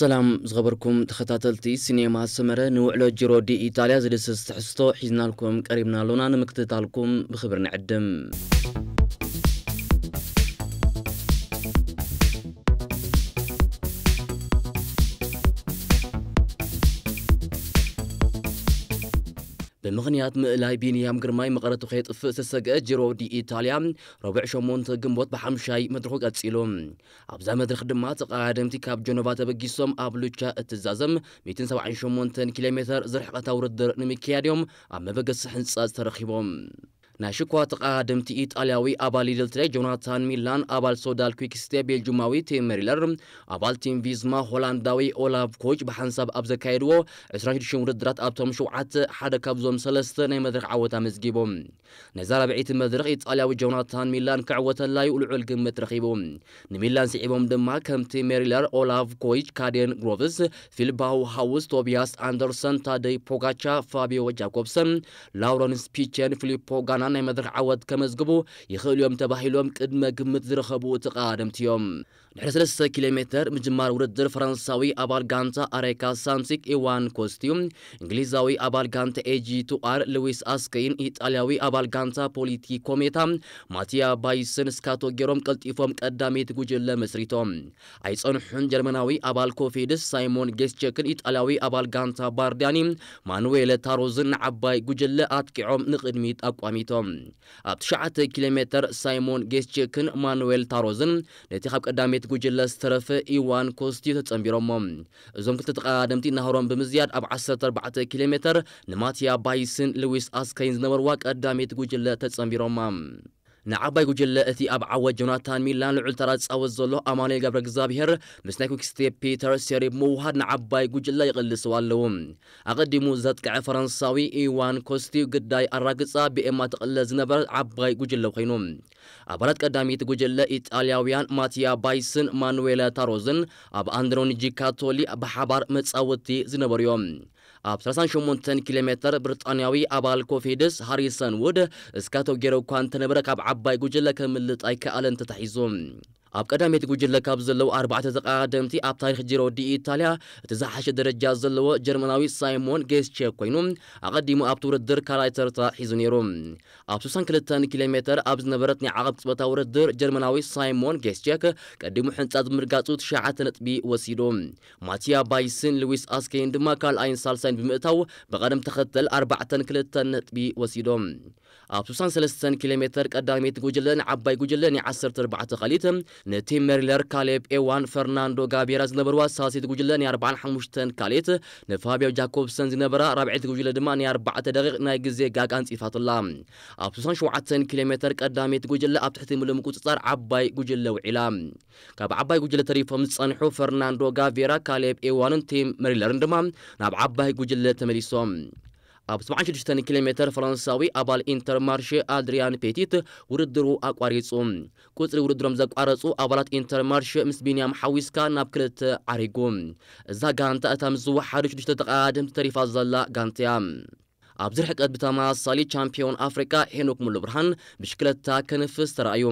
سلام زغبركم تختاتلتي سينما سمرة نوعلو جيرو دي إيطاليا زلسس تحستو حيزنالكم قريبنا لونا نمكتتالكم بخبرنا عدم بمغنيات مقلاي بينيام قرماي مقرطو خيط افق سسق اجيرو دي ايطاليا ربع شومون تقنبوت بحمشاي مدرخو قدسيلو ابزا مدرخ دمات قادم تيكاب جنوبا تبقيسوم ابلوچا اتزازم 277 كيلومتر زرحقة تاورد در نمي كياديوم عمبقى السحن ساز ترخيبوم ናሽኳ ሽኳ ተቓዳምቲ ኢጣልያዊ ኣባል ኢደልትራይ ጆናታን ሚላን ኣባል ሶዳል ኩክስቴ ቤልጅማዊ ቲም ሜሪለር ኣባል ቲም ቪዝማ ሆላንዳዊ ኦላቭ ኮች ብሓንሳብ ኣብ ዘካየድዎ 26 ውድድራት ኣብቶም ሸውዓተ ሓደ ካብዞም ሰለስተ ናይ መድረክ ዓወት ኣመዝጊቦም ነዛ መድረክ ኢጣልያዊ ጆናታን ሚላን ክዕወተላዩ ልዑል ግምት ረኺቡ ንሚላን ስዒቦም ድማ ከምቲ ሜሪለር ኦላቭ ኮይች ካዴን ግሮቭስ ፊልባው ሃውስ ቶቢያስ አንደርሰን ታደይ ፖጋቻ ፋቢዮ ጃኮብሰን ላውረንስ ፒቸን ፊሊፖ ጋናን ናይ መድረክ ዓወት ከመዝግቡ ይኽእሉ እዮም ተባሂሎም ቅድመ ግምት ዝረኸቡ ተቓደምቲ እዮም ድሕሪ 3 ኪሎ ሜትር ምጅማር ውድድር ፈረንሳዊ አባል ጋንታ አሬካ ሳንቲክ ኢዋን ኮስቲዩ እንግሊዛዊ አባል ጋንታ ኤጂ ቱኣር ሉዊስ አስከይን ኢጣልያዊ አባል ጋንታ ፖሊቲ ኮሜታ ማቲያ ባይስን ስካቶ ጌሮም ቀልጢፎም ቀዳሜ ትጉጅለ መስሪቶም አይጸንሑን ጀርመናዊ አባል ኮፊድስ ሳይሞን ጌስቸክን ኢጣልያዊ አባል ጋንታ ባርዲያኒ ማኑዌለ ታሮዝን ንዓባይ ጉጅለ ኣጥቂዖም ንቕድሚት ኣቋሚቶም ኣብ 9 ኪሎ ሜትር ሳይሞን ጌስቸክን ማኑዌል ታሮዝን ነቲ ካብ ቀዳሜ بيت جوجل استرف إيوان كوستيو تتنبيرهم زوم كنت تقادمتي نهارهم بمزياد أب عسر أربعة كيلومتر نماتيا بايسن لويس أسكاينز نمر واك أداميت جوجل تتنبيرهم ንዓባይ ጉጅለ እቲ ኣብ ዓወት ጆናታን ሚላን ልዑል ተራ ዘሎ ኣማኑኤል ገብረ እግዚኣብሄር ምስ ናይ ኩክስቴፕ ፒተር ሴሪ ምውሃድ ንዓባይ ጉጅለ ይቕልስው ኣለዉ ኣቐዲሙ ዘጥቅዐ ፈረንሳዊ ኢዋን ኮስቲ ግዳይ ኣራግፃ ብኤማ ተቕለ ዝነበረ ዓባይ ጉጅለ ኮይኑ ኣባላት ቀዳሚት ጉጅለ ኢጣልያውያን ማትያ ባይስን ማኑዌላ ታሮዝን ኣብ ኣንድሮኒጂ ካቶሊ ብሓባር መጻወቲ ዝነበሩ እዮም ኣብ 38 ኪሎ ሜትር ብሪጣንያዊ ኣባል ኮፊድስ ሃሪሰን ውድ እስካቶ ተወጊሮ እኳ እንተነበረ ካብ ዓባይ ጉጅለ ከምልጥ ኣይከኣለን ተታሒዙ ኣብ ቀዳሜት ጉጅለ ካብ ዘለዉ ኣርባዕተ ተቃደምቲ ኣብ ታሪክ ጂሮ ዲ ኢታልያ እቲ ዝሓሸ ደረጃ ዘለዎ ጀርመናዊ ሳይሞን ጌስቼ ኮይኑ ኣቐዲሙ ኣብቲ ውድድር ካልኣይ ተርታ ሒዙ ነይሩ ኣብ 62 ኪሎ ሜትር ኣብ ዝነበረት ናይ ዓቐብ ቅፅበታ ውድድር ጀርመናዊ ሳይሞን ጌስቼክ ቀዲሙ ሕንፃ ዝምርጋፁ ትሽዓተ ነጥቢ ወሲዱ ማቲያ ባይስን ሉዊስ ኣስኬይን ድማ ካልኣይን ሳልሳይን ብምእታው ብቐደም ተኸተል 42 ነጥቢ ወሲዶም ኣብ 63 ኪሎ ሜትር ቀዳሜት ጉጅለ ንዓባይ ጉጅለ ናይ 14 ካልኢት ነቲ መሪለር ካሌብ ኤዋን ፈርናንዶ ጋቤራ ዝነበርዋ ሳልሰይቲ ጉጅለ ናይ 45 ካልኤት ንፋብዮ ጃኮብሰን ዝነበራ ራብዒት ጉጅለ ድማ ናይ 4 ደቂቕ ናይ ግዜ ጋግ ኣንፂፋትላ ኣብ 67 ኪሎ ሜትር ቀዳሜት ጉጅለ ኣብ ትሕቲ ምሉእ ምቁፅጻር ዓባይ ጉጅለ ውዒላ ካብ ዓባይ ጉጅለ ተሪፎም ዝፀንሑ ፈርናንዶ ጋቬራ ካሌብ ኤዋንን ቲም መሪለርን ድማ ናብ ዓባይ ጉጅለ ተመሊሶም ኣብ 76 ኪሎ ሜትር ፈረንሳዊ ኣባል ኢንተርማርሽ ኣድሪያን ፔቲት ውድድሩ ኣቋሪፁ ቁፅሪ ውድድሮም ዘቋረፁ ኣባላት ኢንተርማርሽ ምስ ቢንያም ሓዊስካ ናብ ክልተ ዓሪጉ እዛ ጋንታ እታ ምዝዋ ሓደ ሽዱሽተ ተቃዳድምቲ ተሪፋ ዘላ ጋንታ እያ ኣብ ዝርሕቀት ብተመሳሳሊ ቻምፒዮን ኣፍሪካ ሄኖክ ሙሉ ብርሃን ብሽክለታ ክንፍስ ተረኣዩ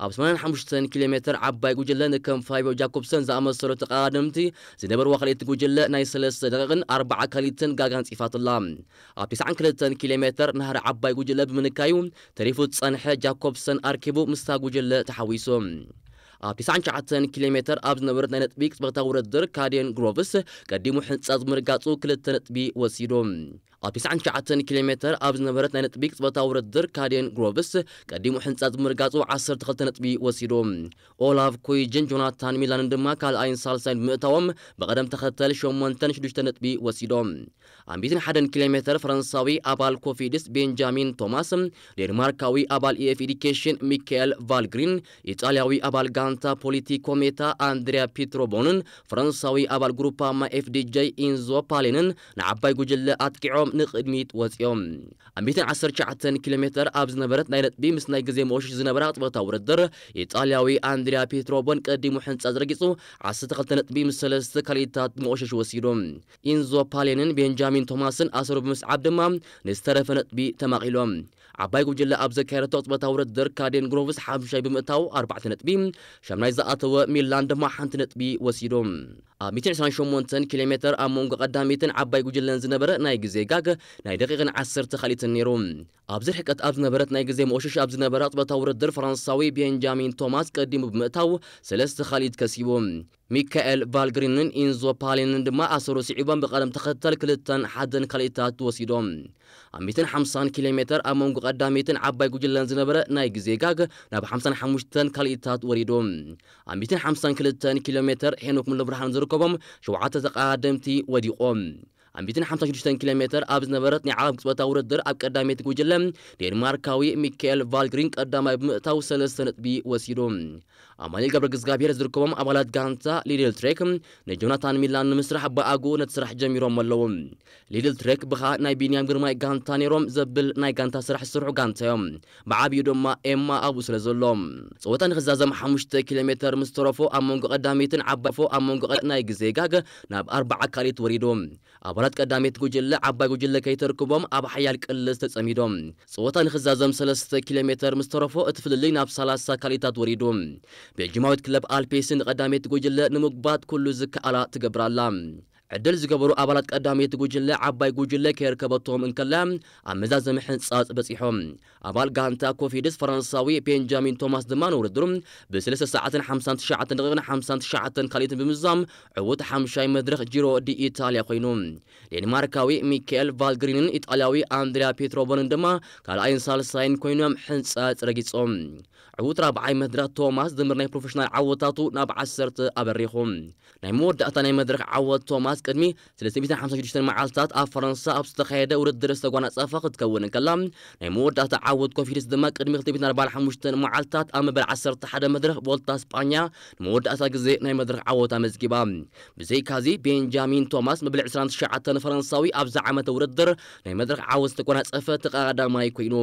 أبسمان حمشتن كيلومتر عباي جوجلا نكم فايبو جاكوبسن زعم سر تقادمتي زنبر وخليت جوجلا ناي سلسة دقن أربعة كاليتن جاجان صفات الله أب تسعن كلتن كيلومتر نهر عباي جوجلا بمنكايوم تريفو تصنح جاكوبسن أركبو مستا جوجلا تحويسوم ኣብ 99 ኪሎ ሜትር ኣብ ዝነበረት ናይ ነጥቢ ቅፅበታ ውድድር ካዴን ግሮቭስ ቀዲሙ ሕንፃ ዝምርጋፁ ክልተ ነጥቢ ወሲዶም ኣብ 99 ኪሎ ሜትር ኣብ ዝነበረት ናይ ነጥቢ ቅፅበታዊ ውድድር ካዴን ግሮቭስ ቀዲሙ ሕንፃ ዝምርጋፁ 12 ነጥቢ ወሲዶም ኦላቭ ኩይጅን ጆናታን ሚላንን ድማ ካልኣይን ሳልሳይን ብምእታዎም ብቐደም ተኸተል 8 6 ነጥቢ ወሲዶም ኣብ 101 ኪሎ ሜትር ፈረንሳዊ ኣባል ኮፊድስ ቤንጃሚን ቶማስ ዴንማርካዊ ኣባል ኢኤፍኢዲኬሽን ሚካኤል ቫልግሪን ኢጣልያዊ ኣባል ጋንታ ፖሊቲኮ ሜታ ኣንድሪያ ፒትሮቦንን ፈረንሳዊ ኣባል ጉሩፓማ ኤፍዲጄ ኢንዞ ፓሌንን ንዓባይ ጉጅለ ኣጥቂዖም ሒዞም ንቕድሚት ወፂኦም ኣብ 119 ኪሎ ሜትር ኣብ ዝነበረት ናይ ነጥቢ ምስ ናይ ግዜ መወሽሽ ዝነበረ ኣጥበታ ውድድር ኢጣልያዊ ኣንድሪያ ፔትሮቦን ቀዲሙ ሕንፃ ዝረጊፁ 12 ነጥቢ ምስ ሰለስተ ካልኢታት መቆሸሽ ወሲዶም ኢንዞ ፓሌንን ቤንጃሚን ቶማስን ኣሰሩ ብምስዓብ ድማ ንዝተረፈ ነጥቢ ተማቒሎም عباي ጉጅለ ኣብ ዘካየደ ተወጥበታዊ ውድድር ካዴን ግሮቭስ ሓምሻይ ብምእታው 4 ነጥቢ ሻምናይ ዝኣተወ ሚላን ድማ ሓንቲ ነጥቢ ወሲዶም ኣብ 128 ኪሎ ሜትር ኣብ መንጎ ቀዳሚትን ዓባይ ጉጅለን ዝነበረ ናይ ግዜ ጋግ ናይ ደቂቕን 10 ካሊእትን ነይሩ ኣብዚ ርሕቀት ኣብ ዝነበረት ናይ ግዜ መቆሸሽ ኣብ ዝነበረ ኣጥበታዊ ውድድር ፈራንሳዊ ቤንጃሚን ቶማስ ቀዲሙ ብምእታው ሰለስተ ካሊእት ከሲቦም ሚካኤል ቫልግሪንን ኢንዞ ፓሊንን ድማ ኣሰሩ ስዒቦም ብቐደም ተኸተል ክልተን ሓደን ካልእታት ተወሲዶም ኣብ 150 ኪሎ ሜትር ኣብ መንጎ ቀዳሚትን ዓባይ ጉጅለን ዝነበረ ናይ ግዜ ጋግ ናብ 55 ካልእታት ወሪዱ ኣብ 152 ኪሎ ሜትር ሄኖክ ሙሉብርሃን ዝርከቦም ሸውዓተ ተቃደምቲ ወዲቖም امبيتن حمتشتن كيلومتر ابز نبرت نعاب قصبتا وردر اب قداميت كوجلم ديرماركاوي ميكيل فالغرين قداما بمتاو سلسنت بي وسيروم امالي قبر قزغابير زركوم امالات غانتا ليدل تريك نجوناتان ميلان مسرح باغو نتسرح جميرو ملو ليدل تريك بخا ناي بينيام غرماي غانتا نيروم زبل ناي غانتا سرح سرحو غانتا يوم بعابيو دوما اما ابو سلازلوم صوتان خزازم حمشت كيلومتر مسترفو امونغ قداميتن عبفو امونغ ناي غزيغاغ ناب اربع كاريت وريدوم أبرات كداميت جوجل عبا جوجل كيتركبهم أب حيال كلس تسميدهم صوتا نخزازم سلسة كيلومتر مسترفو اتفللين أب سلاسة كاليتات وريدهم بجماوت كلب آلبيسن قداميت جوجل نمقبات كل زك على تقبرالا ዕድል ዝገበሩ ኣባላት ቀዳመይቲ ጉጅለ ዓባይ ጉጅለ ከይርከበቶም እንከላ ኣመዛዘሚ ሕንፃፅ በፂሖም ኣባል ጋንታ ኮፊድስ ፈረንሳዊ ቤንጃሚን ቶማስ ድማ ንውድድሩ ብ3 ሰዓትን 59 ደቂቕን 59 ካልኦትን ብምዛም ዕውት ሓምሻይ መድረኽ ጂሮ ዲ ኢታልያ ኮይኑ ዴንማርካዊ ሚካኤል ቫልግሪንን ኢጣልያዊ ኣንድሪያ ፔትሮቦንን ድማ ካልኣይን ሳልሳይን ኮይኖም ሕንፃፅ ረጊፆም ዕውት ራብዓይ መድረኽ ቶማስ ድምር ናይ ፕሮፌሽናል ዓወታቱ ናብ 10 ኣበሪኹ ናይ መወዳእታ ናይ መድረኽ ዓወት ቶማስ ኣስቀድሚ 350 ሽዱሽተ መዓልትታት ኣብ ፈረንሳ ኣብ ዝተኻየደ ውድድር ዝተጓናፀፈ ክትከውን ከላ ናይ መወዳእታ ዓወት ኮንፊደንስ ድማ ቅድሚ 245 መዓልትታት ኣብ መበል 11 መድረክ ቮልታ ስጳኛ ንመወዳእታ ግዜ ናይ መድረክ ዓወት ኣመዝጊባ ብዘይ ካዚ ቤንጃሚን ቶማስ መበል 29 ፈረንሳዊ ኣብዛ ዓመተ ውድድር ናይ መድረክ ዓወት ዝተጓናፀፈ ተቀዳማይ ኮይኑ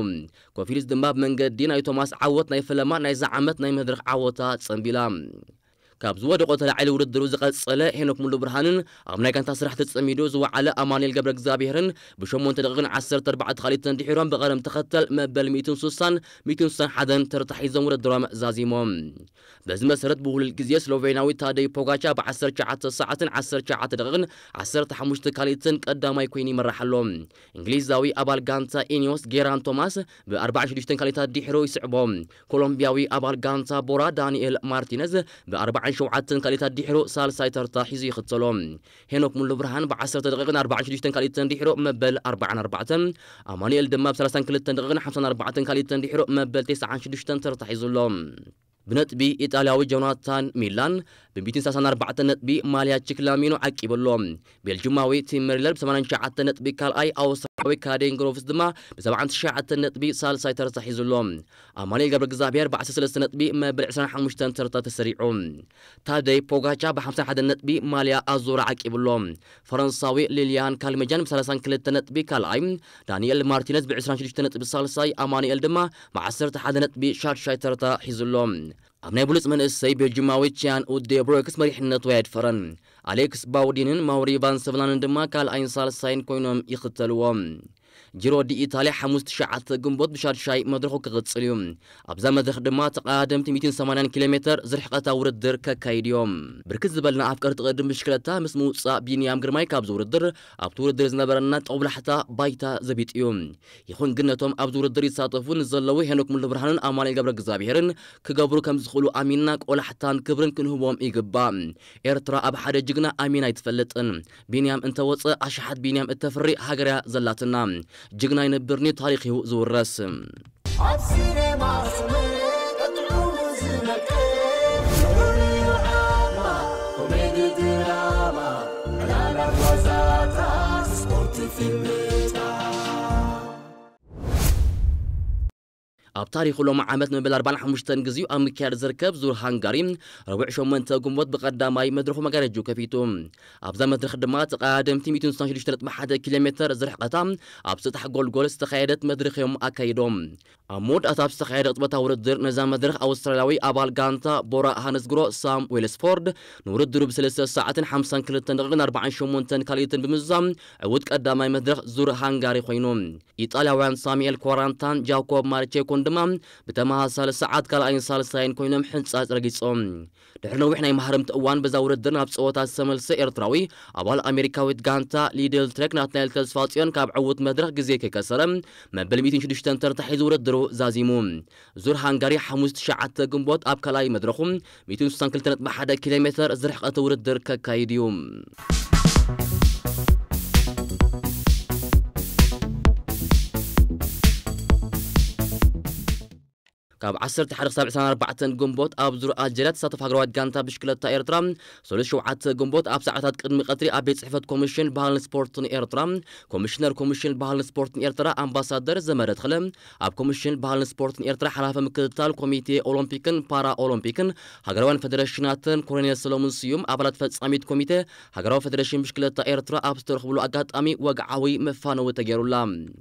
ኮንፊደንስ ድማ ብመንገዲ ናይ ቶማስ ዓወት ናይ ፈለማ ናይዛ ዓመት ናይ መድረክ ዓወታ ፀንቢላ كاب زود قتل علي ورد دروز قد صلاة هنوك ملو برهانن أمنا كان تصرح تتسميدو زو على أماني القبر قزابيهرن من تدغن عسر تربعة خالي تندحيرون بغرم تختل مبل ميتون سوسان ميتون سان حدن ترتحي زمور الدرام زازيموم بز مسرت بهول الجزية سلوفيناوي تادي بوغاتشا بعسر شعات ساعة عسر شعات دغن عسر تحمشت خالي تن قداماي كويني انجليز زاوي أبال غانتا إنيوس جيران توماس بأربع شدشتن خالي تدحيرو يسعبوم كولومبياوي أبال غانتا بورا دانيال مارتينيز بأربع أربعين شو عتن كليتا ديحرو سال سايتر تاحزي تاحيزي خطلهم هناك من لبرهان بعشرة دقائق أربعين شو ديشتن كليتا ديحرو مبل أربعين أربعة أماني الدماب سلاسان كليتا دقائق حمسان أربعة كليتا ديحرو مبل تسعة شو ديشتن ترتاحيزو لهم بنت بي إيطالياوي جوناتان ميلان بمبيتين ساسان أربعة نت بي ماليا تشيكلامينو عكيبو لهم بالجمعوي تيم ميرلر بسمانان شعات نت بي كالاي أو ወይ ካደይን ግሮቭስ ድማ ብ79 ነጥቢ ሳልሳይ ተርታ ሒዙሎም ኣማኒኤል ገብረ እግዚኣብሔር ብ13 ነጥቢ መብል 25 ተርታ ተሰሪዑ ታደይ ፖጋቻ ብ51 ነጥቢ ማልያ ኣዙራ ዓቂብሎ ፈረንሳዊ ሊልያን ካልሜጃን ብ32 ነጥቢ ካልኣይ ዳንኤል ማርቲነዝ ብ26 ነጥቢ ሳልሳይ ኣማኒኤል ድማ ብ11 ነጥቢ ሻድሻይ ተርታ ሒዙሎም ኣብ ናይ ብሉፅ መንእሰይ ቤልጅማዊችያን ኡዴ ብሮክስ መሪሕነቱ ኣየድፈረን ኣሌክስ ባውዲንን ማውሪ ቫን ሰብላንን ድማ ካልኣይን ሳልሳይን ኮይኖም ይኽተልዎም جرو دي إيطاليا حموس شعات قنبوت بشار شاي مدرخو كغتصليوم أبزا مدرخ دما تقادم سمانان كيلومتر زرحقة تاورد در كايديوم بركز زبالنا أفكار تقدم بشكلتا مسمو صا بينيام جرماي كابزور الدر أبتور الدر زنبرنا تقبل حتى بايتا زبيت يوم يخون قنتهم أبزور الدر يتصادفون الزلوي هنوك من البرهان أمالي قبر قزابيهرن كقبرو كم زخولو أميناك ولا حتى كبرن كنهوهم إيقبا إرترا أب حدا جقنا أمينا يتفلتن بينيام انتوص أشحت بينيام التفري هاجريا زلاتنا ጅግና ይነብርኒ ታሪክዩ ዝውረስ ኣብ ሲኔማ Filme اب تاریخ لو معامت مبل 45 گزیو ام کیار زرکب زور هنگاری ربع شومنت گومود بقدامای مدرخو مگارجو کفیتو اب مدرخ دمات قادم تی میتون سانشلی شترت محد زرح قتام اب سطح گولگول استخیدت مدرخ یوم أمود أتاب استخعاد أطبطة وردر نزام مدرخ أوستراليوي أبال غانتا بورا هانسغرو سام ويلس ويلسفورد نوردر بسلسة ساعة حمسان كلتن دقن شمون تن كاليتن بمزام عود كأدامي مدرخ زور هانغاري خوينوم وان ساميال كورانتان جاوكوب مارتشي كوندمام بتماها سال ساعة كالاين سال ساين خوينوم حنسات رقيصوم دحرنا وحنا يمهرم تقوان بزا وردر نابس أوتا سئر تراوي أبال أمريكا ويت غانتا ليدل تريك ناتنال تلسفاتيون كاب عود مدرخ جزيكي كسرم مبل 206 ترتحي زور الدرو ገይሩ ዛዚሙ ዙር ሃንጋሪ ሸዓተ ግንቦት ኣብ ካልኣይ መድረኹ 162.1 ኪሎ ሜትር ዝርሕቐቲ ውድድር ከካይድ እዩ كاب عصر تحرق سبع سنة أربعة جنبوت أب زر أجرت ستة فقرات جانتا بشكل تاير ترام سولش شو عت جنبوت أب ساعات قدم قطري أب صحفة كوميشن بحال سبورت إير ترام كوميشنر كوميشن بحال سبورت إير ترا أمباسادر زمرة خلم أب كوميشن بحال سبورت إير ترا حلفاء مكتال كوميتي أولمبيكن بارا أولمبيكن هجران فدرشنات كورنيا سلومون سيوم أب لا تفتس كوميتي هجران فدرشن بشكل تاير ترا أب خبلو أجات أمي وقعوي مفانو تجارو لام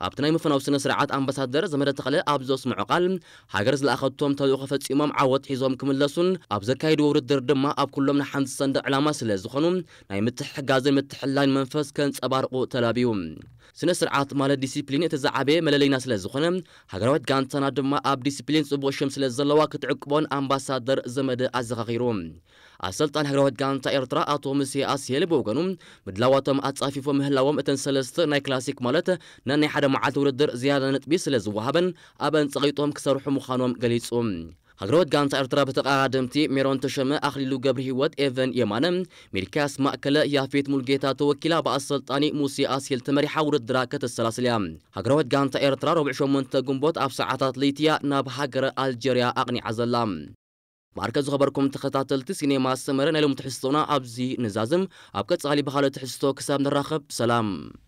ابتنای مفناوسن سرعت آمبسادر زمیر تقله آبزوس معقل حجرز لآخر توم تلوخ فت امام عوض حیزام کمل لسون آبزکای دورد دردم ما آب کلمن حنسند علامه سلز خانم نیم متحجازن متحلان منفس کنت ابرق تلابیم. ስነ ስርዓት ማለት ዲሲፕሊን እቲ ዝዓበየ መለለይና ስለ ዝኾነ ሃገራዊት ጋንታና ድማ ኣብ ዲሲፕሊን ፅቡቅ ሽም ስለ ዘለዋ ክትዕቅቦን ኣምባሳደር ዘመደ ኣዘኻኺሩ ኣሰልጣን ሃገራዊት ጋንታ ኤርትራ ኣቶ ሙሴ ኣስየል ብወገኑ ምድላዋቶም ኣጻፊፎ ምህላዎም እተን ሰለስተ ናይ ክላሲክ ማለት ነናይ ሓደ መዓልቲ ውድድር ዝያዳ ነጥቢ ስለ ዝወሃበን ኣብ ኣንፀቂጦም ክሰርሑ ምዃኖም ገሊጹ هجرات جانس ارترا بتقادمتي ميرون تشمة أخليلو جبر هيوت إيفن يمانم ميركاس مأكلة يافيت ملغيتا توكيلا با السلطاني موسي أسيل تمري حور الدراكة السلاسلية هجرات جانس ارترا ربع شمون تقنبوت اف ساعتات ليتيا ناب هجر ألجيريا اقني عزلام مركز خبركم تخطاتلت سينما سمرنا لهم متحسطونا أبزي نزازم أبكت علي بخالو تحسطو كساب نراخب سلام